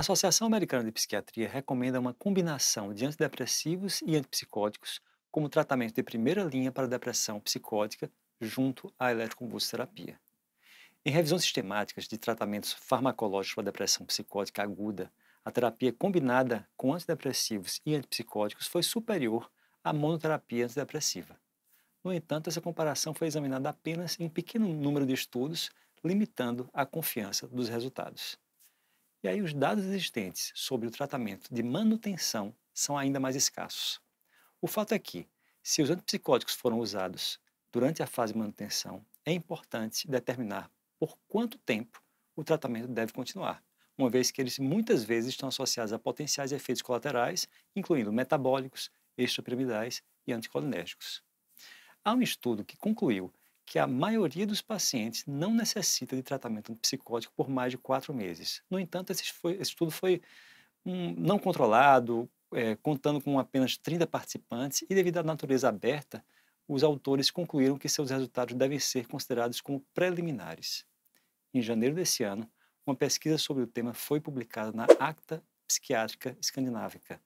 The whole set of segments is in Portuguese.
A Associação Americana de Psiquiatria recomenda uma combinação de antidepressivos e antipsicóticos como tratamento de primeira linha para depressão psicótica junto à eletroconvulsoterapia. Em revisões sistemáticas de tratamentos farmacológicos para depressão psicótica aguda, a terapia combinada com antidepressivos e antipsicóticos foi superior à monoterapia antidepressiva. No entanto, essa comparação foi examinada apenas em pequeno número de estudos, limitando a confiança dos resultados. E aí os dados existentes sobre o tratamento de manutenção são ainda mais escassos. O fato é que, se os antipsicóticos foram usados durante a fase de manutenção, é importante determinar por quanto tempo o tratamento deve continuar, uma vez que eles muitas vezes estão associados a potenciais efeitos colaterais, incluindo metabólicos, extrapiramidais e anticolinérgicos. Há um estudo que concluiu que a maioria dos pacientes não necessita de tratamento psicótico por mais de quatro meses. No entanto, esse, foi, esse estudo foi um, não controlado, é, contando com apenas 30 participantes, e devido à natureza aberta, os autores concluíram que seus resultados devem ser considerados como preliminares. Em janeiro desse ano, uma pesquisa sobre o tema foi publicada na Acta Psiquiátrica Escandinávica.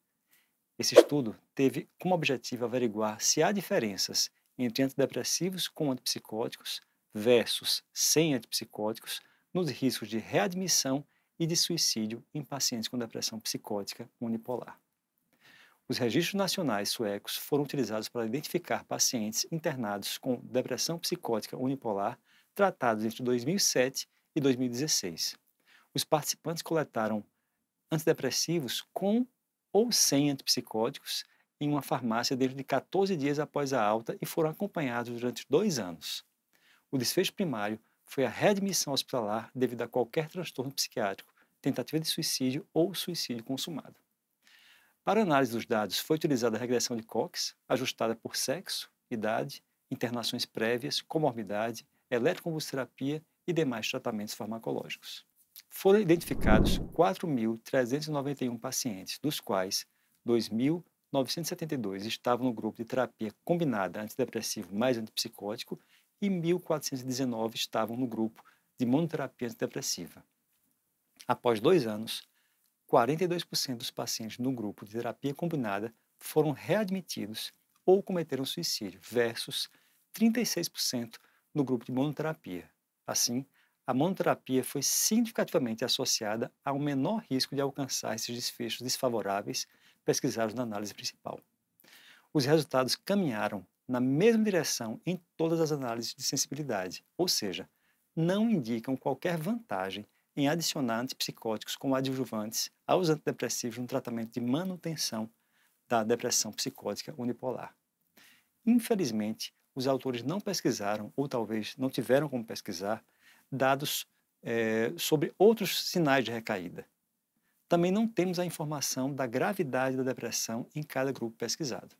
Esse estudo teve como objetivo averiguar se há diferenças entre antidepressivos com antipsicóticos versus sem antipsicóticos nos riscos de readmissão e de suicídio em pacientes com depressão psicótica unipolar. Os registros nacionais suecos foram utilizados para identificar pacientes internados com depressão psicótica unipolar tratados entre 2007 e 2016. Os participantes coletaram antidepressivos com ou sem antipsicóticos em uma farmácia dentro de 14 dias após a alta e foram acompanhados durante dois anos. O desfecho primário foi a readmissão hospitalar devido a qualquer transtorno psiquiátrico, tentativa de suicídio ou suicídio consumado. Para análise dos dados, foi utilizada a regressão de Cox, ajustada por sexo, idade, internações prévias, comorbidade, eletroconvulsoterapia e demais tratamentos farmacológicos. Foram identificados 4.391 pacientes, dos quais 2.000 972 estavam no grupo de terapia combinada antidepressivo mais antipsicótico e 1.419 estavam no grupo de monoterapia antidepressiva. Após dois anos, 42% dos pacientes no grupo de terapia combinada foram readmitidos ou cometeram suicídio, versus 36% no grupo de monoterapia. Assim, a monoterapia foi significativamente associada a um menor risco de alcançar esses desfechos desfavoráveis pesquisados na análise principal. Os resultados caminharam na mesma direção em todas as análises de sensibilidade, ou seja, não indicam qualquer vantagem em adicionar antipsicóticos como adjuvantes aos antidepressivos no tratamento de manutenção da depressão psicótica unipolar. Infelizmente, os autores não pesquisaram, ou talvez não tiveram como pesquisar, dados é, sobre outros sinais de recaída, também não temos a informação da gravidade da depressão em cada grupo pesquisado.